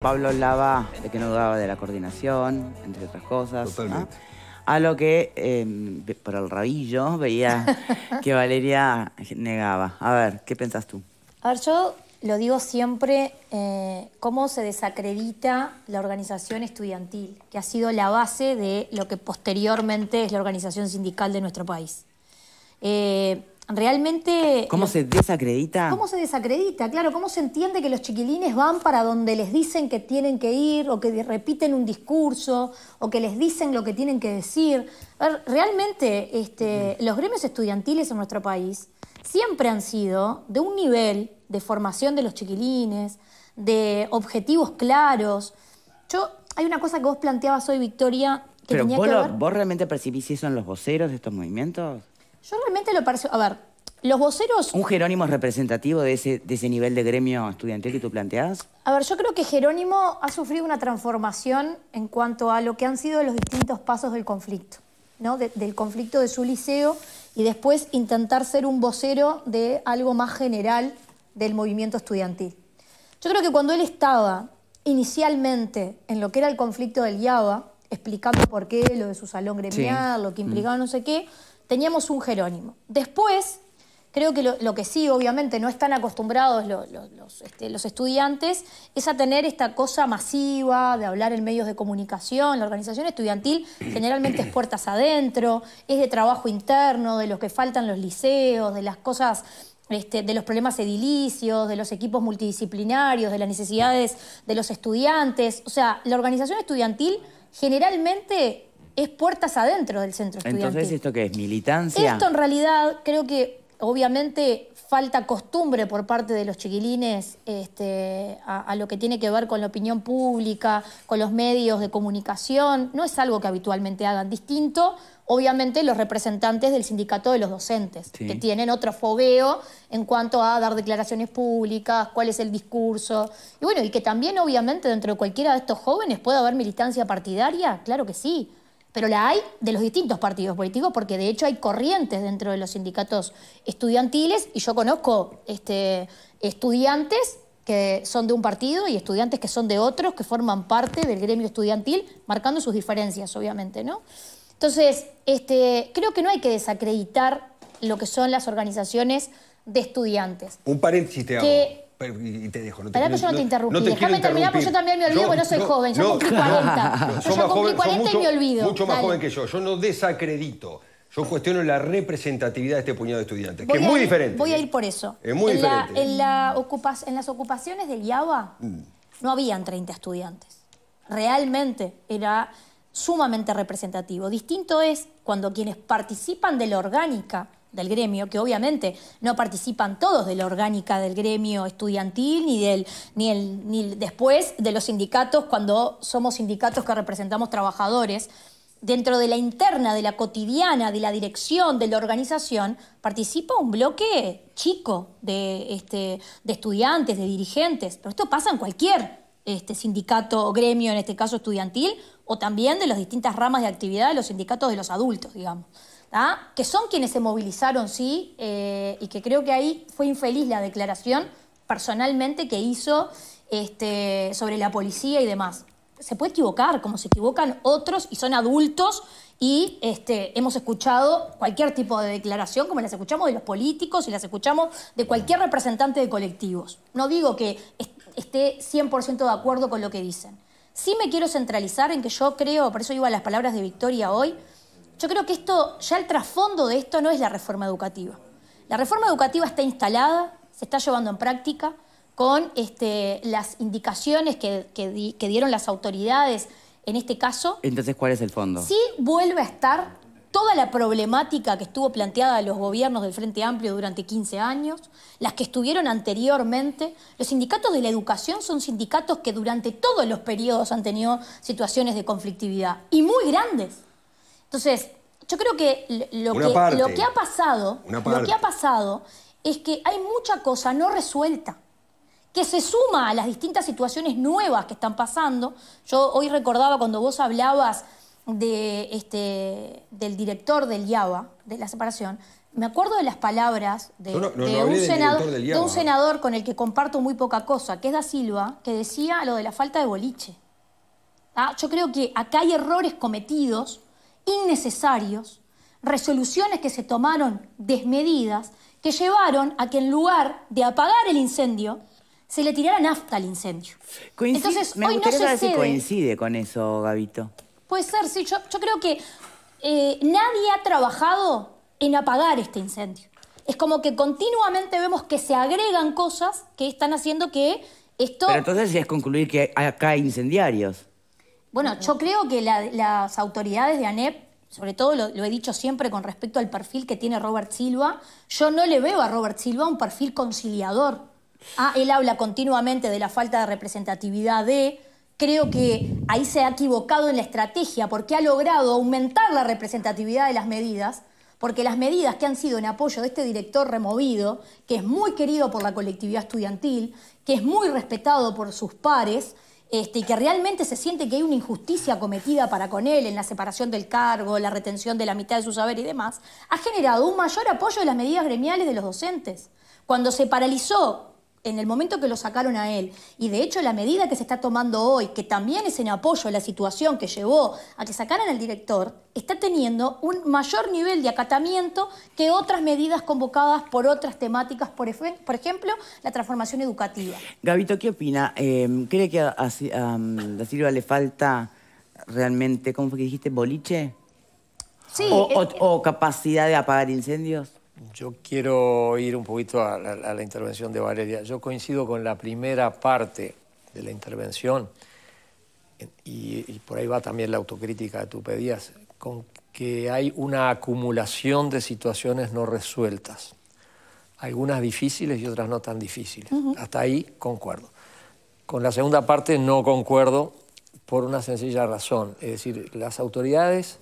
Pablo hablaba de que no dudaba de la coordinación, entre otras cosas. A lo que, em, por el rabillo, veía que Valeria negaba. A ver, ¿qué pensás tú? A ver, yo lo digo siempre, eh, cómo se desacredita la organización estudiantil, que ha sido la base de lo que posteriormente es la organización sindical de nuestro país. Eh, realmente... ¿Cómo se desacredita? ¿Cómo se desacredita? Claro, ¿cómo se entiende que los chiquilines van para donde les dicen que tienen que ir o que repiten un discurso o que les dicen lo que tienen que decir? realmente este, los gremios estudiantiles en nuestro país siempre han sido de un nivel de formación de los chiquilines, de objetivos claros. Yo, hay una cosa que vos planteabas hoy, Victoria, que vos ¿Vos realmente percibís eso en los voceros de estos movimientos? Yo realmente lo pareció. A ver, los voceros... ¿Un Jerónimo es representativo de ese, ese nivel de gremio estudiantil que tú planteas? A ver, yo creo que Jerónimo ha sufrido una transformación en cuanto a lo que han sido los distintos pasos del conflicto, ¿no? del conflicto de su liceo y después intentar ser un vocero de algo más general del movimiento estudiantil. Yo creo que cuando él estaba inicialmente en lo que era el conflicto del IABA, explicando por qué, lo de su salón gremial, lo que mm. implicaba no sé qué, teníamos un Jerónimo. Después, creo que lo, que sí, obviamente, no están acostumbrados este, los, estudiantes es a tener esta cosa masiva de hablar en medios de comunicación. La organización estudiantil generalmente es puertas adentro, es de trabajo interno, de los que faltan los liceos, de las cosas este, de los problemas edilicios, de los equipos multidisciplinarios, de las necesidades de los estudiantes. O sea, la organización estudiantil generalmente es puertas adentro del centro estudiantil. Entonces, ¿esto qué es? ¿Militancia? Esto en realidad creo que obviamente falta costumbre por parte de los chiquilines este, a, lo que tiene que ver con la opinión pública, con los medios de comunicación. No es algo que habitualmente hagan distinto. Obviamente los representantes del sindicato de los docentes, que tienen otro fobeo en cuanto a dar declaraciones públicas, cuál es el discurso. Y bueno, y que también obviamente dentro de cualquiera de estos jóvenes puede haber militancia partidaria, claro que sí pero la hay de los distintos partidos políticos, porque de hecho hay corrientes dentro de los sindicatos estudiantiles, y yo conozco este, estudiantes que son de un partido y estudiantes que son de otros, que forman parte del gremio estudiantil, marcando sus diferencias, obviamente, ¿no? Entonces, este, creo que no hay que desacreditar lo que son las organizaciones de estudiantes. Un paréntesis te hago. Pero, y te dejo. No te que pues yo no, te interrumpí. Déjame terminar porque yo también me olvido no, no soy joven. Yo cumplí 40. yo cumplí 40 y me olvido. Mucho más joven que yo. Yo no desacredito. Yo cuestiono la representatividad de este puñado de estudiantes, que es muy diferente. Voy a ir por eso. Es muy en diferente. en, las ocupaciones del IABA mm. no habían 30 estudiantes. Realmente era sumamente representativo. Distinto es cuando quienes participan de la orgánica del gremio, que obviamente no participan todos de la orgánica del gremio estudiantil ni del ni el ni después de los sindicatos cuando somos sindicatos que representamos trabajadores, dentro de la interna, de la cotidiana, de la dirección, de la organización, participa un bloque chico de este, de estudiantes, de dirigentes, pero esto pasa en cualquier este sindicato o gremio, en este caso estudiantil, o también de las distintas ramas de actividad de los sindicatos de los adultos, digamos que son quienes se movilizaron, sí, eh, y que creo que ahí fue infeliz la declaración personalmente que hizo este, sobre la policía y demás. Se puede equivocar, como se equivocan otros y son adultos y este, hemos escuchado cualquier tipo de declaración, como las escuchamos de los políticos y las escuchamos de cualquier representante de colectivos. No digo que esté 100% de acuerdo con lo que dicen. Sí me quiero centralizar en que yo creo, por eso iba a las palabras de Victoria hoy, yo creo que esto, ya el trasfondo de esto no es la reforma educativa. La reforma educativa está instalada, se está llevando en práctica con este, las indicaciones que, que dieron las autoridades en este caso. Entonces, ¿cuál es el fondo? Sí vuelve a estar toda la problemática que estuvo planteada a los gobiernos del Frente Amplio durante 15 años, las que estuvieron anteriormente. Los sindicatos de la educación son sindicatos que durante todos los periodos han tenido situaciones de conflictividad y muy grandes. Entonces, yo creo que lo, que, ha pasado, lo que ha pasado es que hay mucha cosa no resuelta que se suma a las distintas situaciones nuevas que están pasando. Yo hoy recordaba cuando vos hablabas de, este, del director del IABA, de la separación, me acuerdo de las palabras de, un, senador, con el que comparto muy poca cosa, que es Da Silva, que decía lo de la falta de boliche. Ah, yo creo que acá hay errores cometidos innecesarios, resoluciones que se tomaron desmedidas, que llevaron a que en lugar de apagar el incendio, se le tirara nafta al incendio. Entonces, me hoy no si coincide con eso, Gabito. Puede ser, sí. Yo, yo creo que eh, nadie ha trabajado en apagar este incendio. Es como que continuamente vemos que se agregan cosas que están haciendo que esto... Pero entonces es concluir que acá hay incendiarios. Bueno, yo creo que las autoridades de ANEP, sobre todo lo, he dicho siempre con respecto al perfil que tiene Robert Silva, yo no le veo a Robert Silva un perfil conciliador. Ah, él habla continuamente de la falta de representatividad de... Creo que ahí se ha equivocado en la estrategia porque ha logrado aumentar la representatividad de las medidas, porque las medidas que han sido en apoyo de este director removido, que es muy querido por la colectividad estudiantil, que es muy respetado por sus pares, este, y que realmente se siente que hay una injusticia cometida para con él en la separación del cargo, la retención de la mitad de su saber y demás, ha generado un mayor apoyo de las medidas gremiales de los docentes. Cuando se paralizó en el momento que lo sacaron a él, y de hecho la medida que se está tomando hoy, que también es en apoyo a la situación que llevó a que sacaran al director, está teniendo un mayor nivel de acatamiento que otras medidas convocadas por otras temáticas, por, ejemplo, la transformación educativa. Gabito, ¿qué opina? Em, ¿Cree que a, a, Silva le falta realmente, ¿cómo fue que dijiste? ¿Boliche? Sí. O, eh, o capacidad de apagar incendios. Yo quiero ir un poquito a, la intervención de Valeria. Yo coincido con la primera parte de la intervención, y, por ahí va también la autocrítica de tú pedías, con que hay una acumulación de situaciones no resueltas, algunas difíciles y otras no tan difíciles. Hasta ahí concuerdo. Con la segunda parte no concuerdo por una sencilla razón, es decir, las autoridades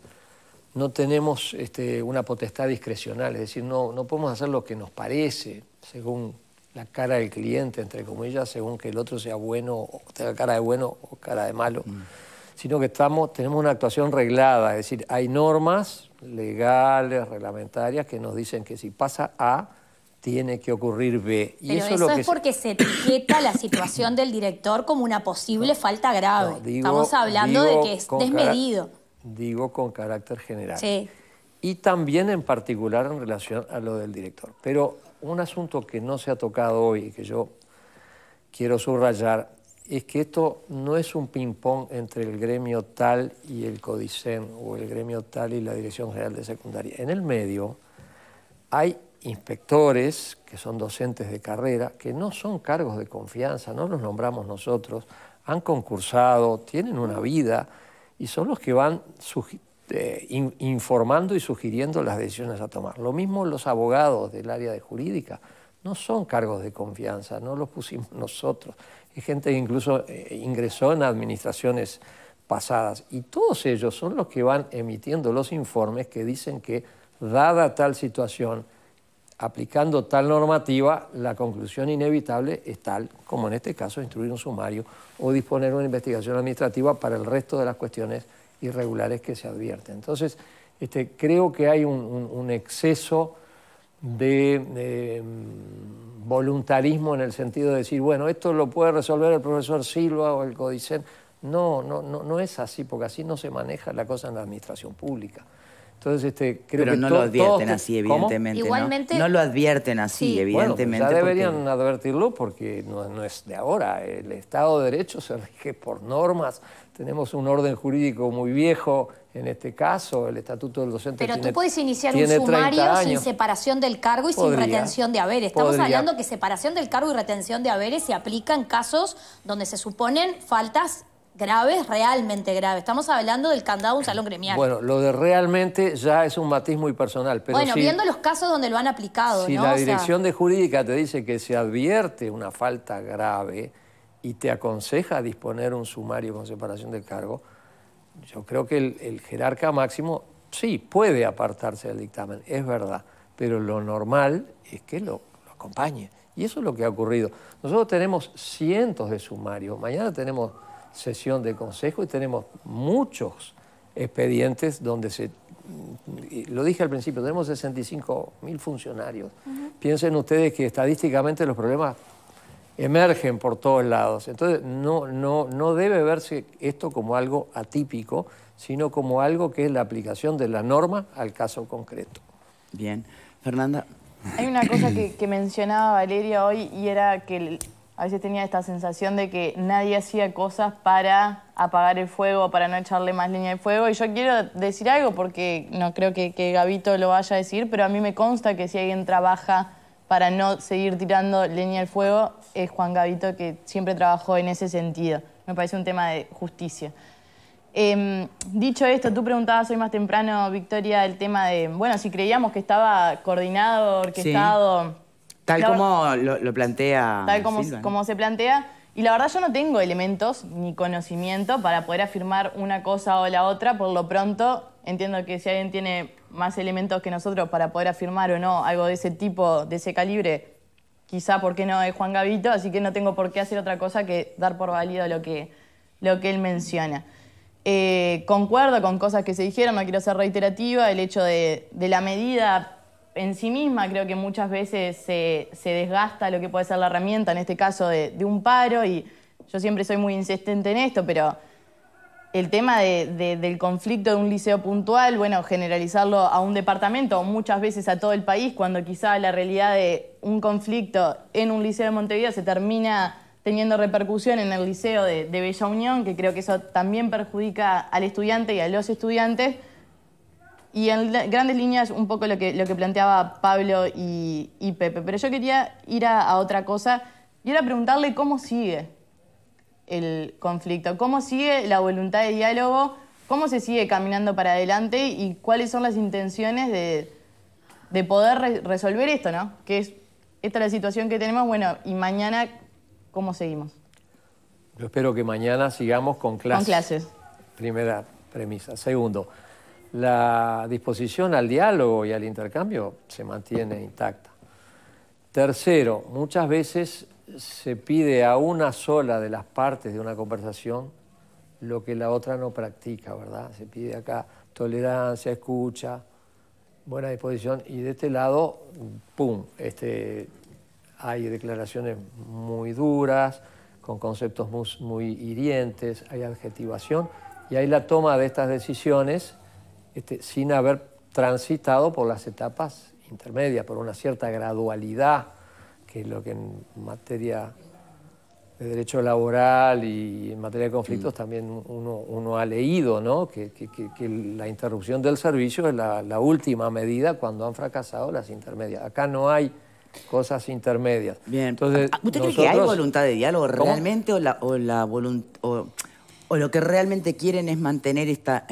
no tenemos este, una potestad discrecional, es decir, no, no podemos hacer lo que nos parece, según la cara del cliente, entre comillas, según que el otro sea bueno, o tenga cara de bueno o cara de malo, mm. sino que estamos, tenemos una actuación reglada, es decir, hay normas legales, reglamentarias, que nos dicen que si pasa A, tiene que ocurrir B. Y eso, es, porque se etiqueta la situación del director como una posible falta grave. Estamos hablando de que es desmedido digo con carácter general. Sí. Y también en particular en relación a lo del director. Pero un asunto que no se ha tocado hoy y que yo quiero subrayar es que esto no es un ping-pong entre el gremio tal y el CODICEN o el gremio tal y la Dirección General de Secundaria. En el medio hay inspectores que son docentes de carrera, que no son cargos de confianza, no los nombramos nosotros, han concursado, tienen una vida y son los que van eh, informando y sugiriendo las decisiones a tomar. Lo mismo los abogados del área de jurídica, no son cargos de confianza, no los pusimos nosotros. Hay gente que incluso eh, ingresó en administraciones pasadas y todos ellos son los que van emitiendo los informes que dicen que, dada tal situación, aplicando tal normativa, la conclusión inevitable es tal, como en este caso, instruir un sumario o disponer una investigación administrativa para el resto de las cuestiones irregulares que se advierten. Entonces, este, creo que hay un, exceso de, mm, voluntarismo en el sentido de decir, bueno, esto lo puede resolver el profesor Silva o el Codicen. no, no, no es así, porque así no se maneja la cosa en la administración pública. Entonces, este, creo Pero que no lo advierten así, evidentemente. Igualmente, ¿no? lo advierten así, pues evidentemente. Bueno, ya deberían advertirlo porque no, es de ahora. El Estado de Derecho se rige por normas. Tenemos un orden jurídico muy viejo. En este caso, el Estatuto del Docente Pero tú puedes iniciar un sumario sin separación del cargo y sin retención de haberes. Estamos hablando que separación del cargo y retención de haberes se aplica en casos donde se suponen faltas graves, realmente grave. Estamos hablando del candado un salón gremial. Bueno, lo de realmente ya es un matiz muy personal. Pero bueno, viendo los casos donde lo han aplicado. Si la dirección de jurídica te dice que se advierte una falta grave y te aconseja disponer un sumario con separación del cargo, yo creo que el, jerarca máximo sí puede apartarse del dictamen, es verdad, pero lo normal es que lo acompañe. Y eso es lo que ha ocurrido. Nosotros tenemos cientos de sumarios, mañana tenemos sesión de consejo y tenemos muchos expedientes donde se... Lo dije al principio, tenemos 65 mil funcionarios. Piensen ustedes que estadísticamente los problemas emergen por todos lados. Entonces, no, no, no debe verse esto como algo atípico, sino como algo que es la aplicación de la norma al caso concreto. Bien. Fernanda. Hay una cosa que, mencionaba Valeria hoy y era que a veces tenía esta sensación de que nadie hacía cosas para apagar el fuego, para no echarle más leña al fuego. Y yo quiero decir algo porque no creo que, que Gabito lo vaya a decir, pero a mí me consta que si alguien trabaja para no seguir tirando leña al fuego es Juan Gabito que siempre trabajó en ese sentido. Me parece un tema de justicia. Em, dicho esto, tú preguntabas hoy más temprano, Victoria, el tema de, bueno, si creíamos que estaba coordinado, orquestado. Tal como lo, plantea. Tal como, se plantea. Y la verdad yo no tengo elementos ni conocimiento para poder afirmar una cosa o la otra. Por lo pronto, entiendo que si alguien tiene más elementos que nosotros para poder afirmar o no algo de ese tipo, de ese calibre, quizá porque no es Juan Gavito, así que no tengo por qué hacer otra cosa que dar por válido lo que, lo que él menciona. Eh, concuerdo con cosas que se dijeron, no quiero ser reiterativa, el hecho de la medida en sí misma. Creo que muchas veces se, desgasta lo que puede ser la herramienta, en este caso de, un paro, y yo siempre soy muy insistente en esto, pero el tema del conflicto de un liceo puntual, bueno, generalizarlo a un departamento, o muchas veces a todo el país, cuando quizá la realidad de un conflicto en un liceo de Montevideo se termina teniendo repercusión en el liceo de Bella Unión, que creo que eso también perjudica al estudiante y a los estudiantes. Y en grandes líneas, un poco lo que, lo que planteaba Pablo y, Pepe. Pero yo quería ir a, otra cosa y era preguntarle cómo sigue el conflicto, cómo sigue la voluntad de diálogo, cómo se sigue caminando para adelante y cuáles son las intenciones de, poder resolver esto, ¿no? Que es esta es la situación que tenemos, bueno, y mañana, ¿cómo seguimos? Yo espero que mañana sigamos con clases. Con clases. Primera premisa. Segundo, la disposición al diálogo y al intercambio se mantiene intacta. Tercero, muchas veces se pide a una sola de las partes de una conversación lo que la otra no practica, ¿verdad? Se pide acá tolerancia, escucha, buena disposición y de este lado, ¡pum!, este, hay declaraciones muy duras, con conceptos muy hirientes, hay adjetivación y hay la toma de estas decisiones este, sin haber transitado por las etapas intermedias, por una cierta gradualidad, que es lo que en materia de derecho laboral y en materia de conflictos mm. también uno, ha leído, ¿no? Que, la interrupción del servicio es la, última medida cuando han fracasado las intermedias. Acá no hay cosas intermedias. Bien, Entonces, ah, ¿usted cree que hay voluntad de diálogo realmente o la, voluntad o lo que realmente quieren es mantener esta,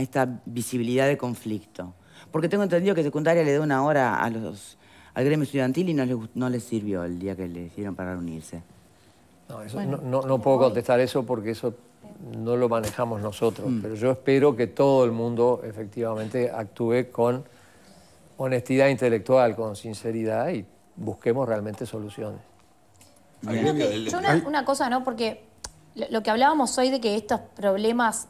visibilidad de conflicto. Porque tengo entendido que secundaria le dio una hora a los, al gremio estudiantil y no les, no sirvió el día que le hicieron para reunirse. No, eso, no, puedo contestar eso porque eso no lo manejamos nosotros, mm. pero yo espero que todo el mundo efectivamente actúe con honestidad intelectual, con sinceridad y busquemos realmente soluciones. una cosa, ¿no? Porque lo que hablábamos hoy de que estos problemas,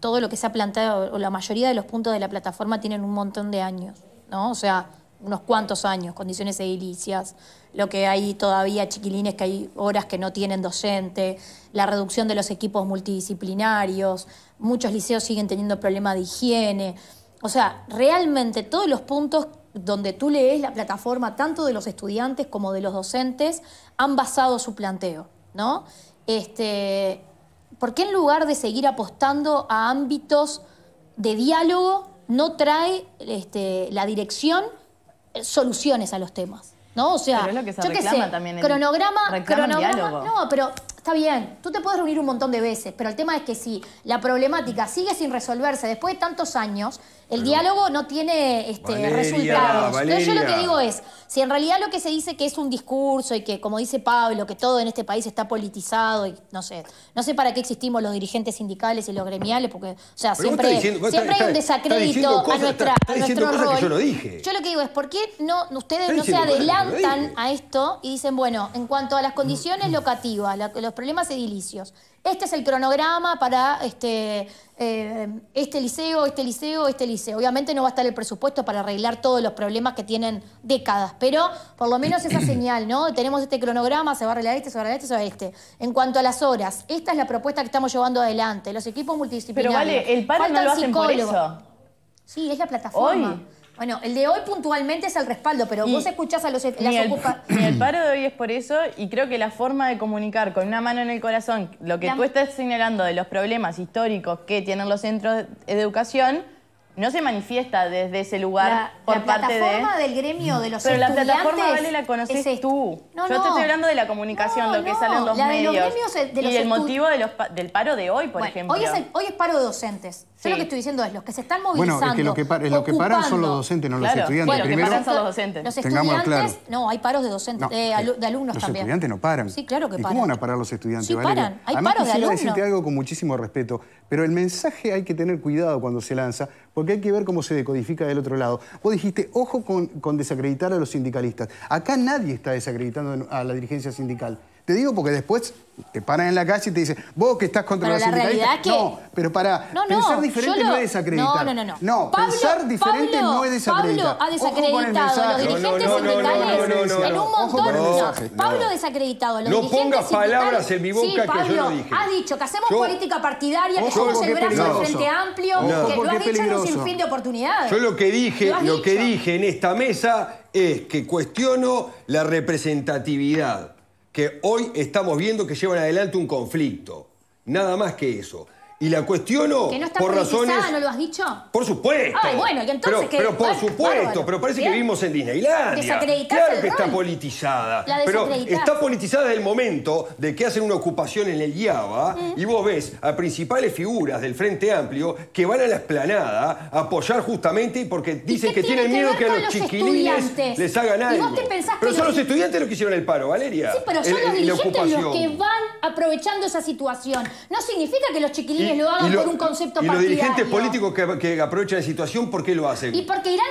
todo lo que se ha planteado, o la mayoría de los puntos de la plataforma tienen un montón de años, ¿no? O sea, unos cuantos años, condiciones edilicias, lo que hay todavía chiquilines que hay horas que no tienen docente, la reducción de los equipos multidisciplinarios, muchos liceos siguen teniendo problemas de higiene. O sea, realmente todos los puntos donde tú lees la plataforma, tanto de los estudiantes como de los docentes, han basado su planteo, ¿no? Este, ¿Por qué en lugar de seguir apostando a ámbitos de diálogo, no trae este, la dirección eh, soluciones a los temas? ¿No? O sea, yo cronograma, no, Está bien, tú te puedes reunir un montón de veces, pero el tema es que si la problemática sigue sin resolverse después de tantos años, el diálogo no tiene este, resultados. Entonces yo lo que digo es, si en realidad lo que se dice que es un discurso y que, como dice Pablo, que todo en este país está politizado y no sé, no sé para qué existimos los dirigentes sindicales y los gremiales, porque, o sea, siempre, hay un desacrédito a, nuestra, nuestro rol. yo, lo que digo es, ¿por qué no, ustedes no se adelantan a esto y dicen, bueno, en cuanto a las condiciones mm. locativas, los problemas edilicios. Este es el cronograma para este, eh, este liceo, este liceo, este liceo. Obviamente no va a estar el presupuesto para arreglar todos los problemas que tienen décadas, pero por lo menos esa señal, ¿no? Tenemos este cronograma, se va a arreglar este, se va a arreglar este, se va a arreglar este. En cuanto a las horas, esta es la propuesta que estamos llevando adelante, los equipos multidisciplinarios. Pero vale, el paro no lo hacen eso. Sí, es la plataforma. Hoy. Bueno, el de hoy puntualmente es el respaldo, pero vos escuchás a los e-, las el, paro de hoy es por eso y creo que la forma de comunicar con una mano en el corazón lo que tú estás señalando de los problemas históricos que tienen los centros de educación no se manifiesta desde ese lugar por parte de... La plataforma del gremio de los estudiantes... Pero la plataforma, Vale, la conoces tú. No, Yo no. te estoy hablando de la comunicación, lo que salen los la medios. y el motivo del paro de hoy, por ejemplo. Hoy es, hoy es paro de docentes. Yo lo que estoy diciendo es los que se están movilizando, Bueno, es que lo que, es lo que paran son los docentes, no los estudiantes. Bueno, Primero, lo que paran son los docentes. Los estudiantes... No, hay paros de docentes, eh, de alumnos también. Los estudiantes no paran. Sí, claro que paran. cómo van a parar los estudiantes, Sí, paran. Hay paros de alumnos. decirte algo con muchísimo respeto, pero el mensaje hay que tener cuidado cuando se lanza, porque hay que ver cómo se decodifica del otro lado. Vos dijiste, ojo con, con desacreditar a los sindicalistas. Acá nadie está desacreditando a la dirigencia sindical. Te digo porque después te paran en la calle y te dicen, vos que estás contra pero la la es Que... No, pero para no, pensar diferente no es desacreditar. No, no, no. No, Pablo, pensar diferente no es desacreditar. Pablo ha desacreditado a los dirigentes sindicales en un montón. de... Pablo ha desacreditado a los dirigentes No pongas palabras en mi boca que yo no dije. ha dicho que hacemos política partidaria, que somos el brazo del Frente Amplio, que lo has dicho en un sinfín de oportunidades. Yo lo que dije, lo que dije en esta mesa es que cuestiono la representatividad que hoy estamos viendo que llevan adelante un conflicto. Nada más que eso y la cuestiono ¿Que no está por razones. ¿No lo has dicho? Por supuesto. Ay, bueno, y entonces. Pero, por supuesto, pero parece que vivimos en Disneylandia. Claro que está politizada. La pero está politizada desde el momento de que hacen una ocupación en el IABA mm. y vos ves a principales figuras del Frente Amplio que van a la esplanada a apoyar justamente porque dicen que tienen miedo que, a los, chiquilines les hagan algo. pero son los, estudiantes los que hicieron el paro, Valeria. Sí, pero son los dirigentes los que van aprovechando esa situación. No significa que los chiquilines lo hagan por un concepto y los dirigentes políticos que, aprovechan la situación, ¿por qué lo hacen? Y porque irán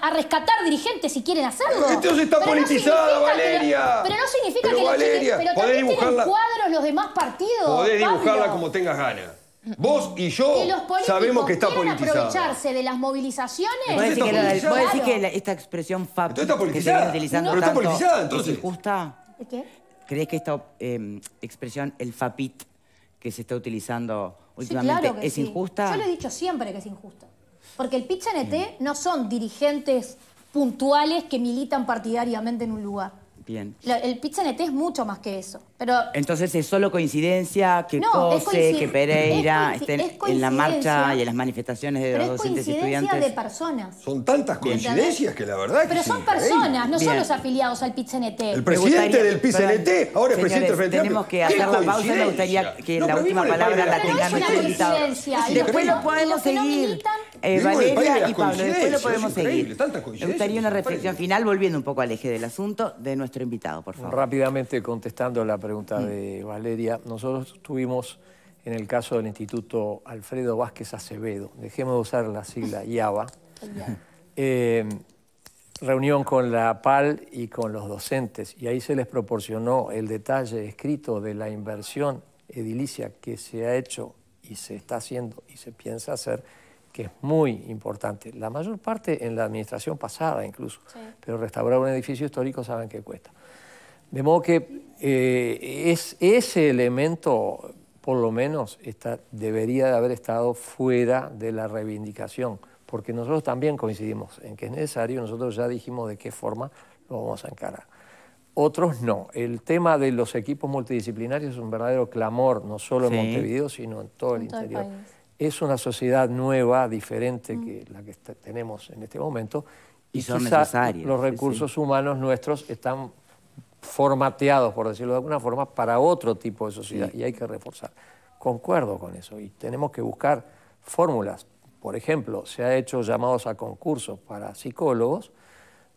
a, rescatar dirigentes si quieren hacerlo. Entonces está politizado, Valeria. pero no significa que Valeria, los pero también tienen cuadros los demás partidos. Podés dibujarla como tengas ganas. Vos y yo que sabemos que está politizada. aprovecharse de las movilizaciones? ¿Vos decís que, que esta expresión Fapit. está que utilizando pero está politizada, entonces. ¿Es ¿Qué? ¿Crees que esta em, expresión, el FAPIT, que se está utilizando últimamente es injusta? Yo lo he dicho siempre que es injusta. Porque el PITCHNT no son dirigentes puntuales que militan partidariamente en un lugar el pizza e es mucho más que eso. Pero Entonces es solo coincidencia que José, que Pereira estén en la marcha y en las manifestaciones de los docentes y coincidencia de personas. Son tantas coincidencias que la verdad que Pero son personas, no son los afiliados al pizza NT. E el presidente del del e PCNT, ahora es presidente del Frente Tenemos que hacer la pausa. Me gustaría que la última palabra la tengamos. Y Después lo podemos seguir. Eh, Valeria y Pablo. Después lo podemos seguir. Me gustaría una reflexión final, volviendo un poco al eje del asunto de nuestro invitado, por favor. Rápidamente contestando la pregunta mm. de Valeria, nosotros tuvimos en el caso del Instituto Alfredo Vázquez Acevedo, dejemos de usar la sigla IABA, eh, reunión con la PAL y con los docentes, y ahí se les proporcionó el detalle escrito de la inversión edilicia que se ha hecho y se está haciendo y se piensa hacer que es muy importante. La mayor parte en la administración pasada incluso, pero restaurar un edificio histórico saben que cuesta. De modo que eh, es, ese elemento, por lo menos, está, debería de haber estado fuera de la reivindicación, porque nosotros también coincidimos en que es necesario, nosotros ya dijimos de qué forma lo vamos a encarar. Otros no. El tema de los equipos multidisciplinarios es un verdadero clamor, no solo en Montevideo, sino en todo el interior es una sociedad nueva, diferente mm. que la que tenemos en este momento. Y, Los recursos humanos nuestros están formateados, por decirlo de alguna forma, para otro tipo de sociedad y hay que reforzar. Concuerdo con eso y tenemos que buscar fórmulas. Por ejemplo, se ha hecho llamados a concursos para psicólogos.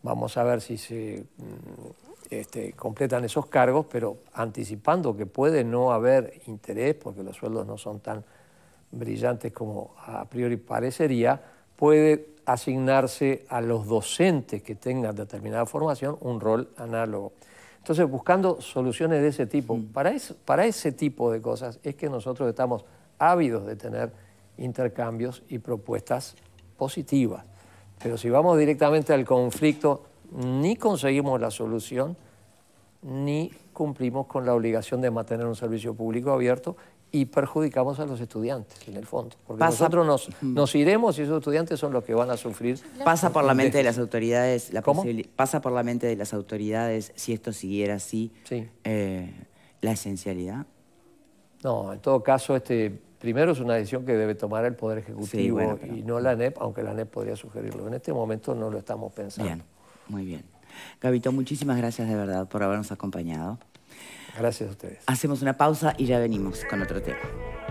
Vamos a ver si se mm, este, completan esos cargos, pero anticipando que puede no haber interés porque los sueldos no son tan ...brillantes como a priori parecería, puede asignarse a los docentes que tengan determinada formación un rol análogo. Entonces, buscando soluciones de ese tipo, mm. para, para ese tipo de cosas es que nosotros estamos ávidos de tener intercambios y propuestas positivas. Pero si vamos directamente al conflicto, ni conseguimos la solución, ni cumplimos con la obligación de mantener un servicio público abierto y perjudicamos a los estudiantes, en el fondo. Porque nosotros nos, iremos y esos estudiantes son los que van a sufrir. Pasa por la mente de las autoridades. Pasa por la mente de las autoridades, si esto siguiera así, eh, la esencialidad. No, en todo caso, este, primero es una decisión que debe tomar el Poder Ejecutivo y no la ANEP, aunque la ANEP podría sugerirlo. En este momento no lo estamos pensando. Bien, muy bien. Gabito, muchísimas gracias de verdad por habernos acompañado. Gracias a ustedes. Hacemos una pausa y ya venimos con otro tema.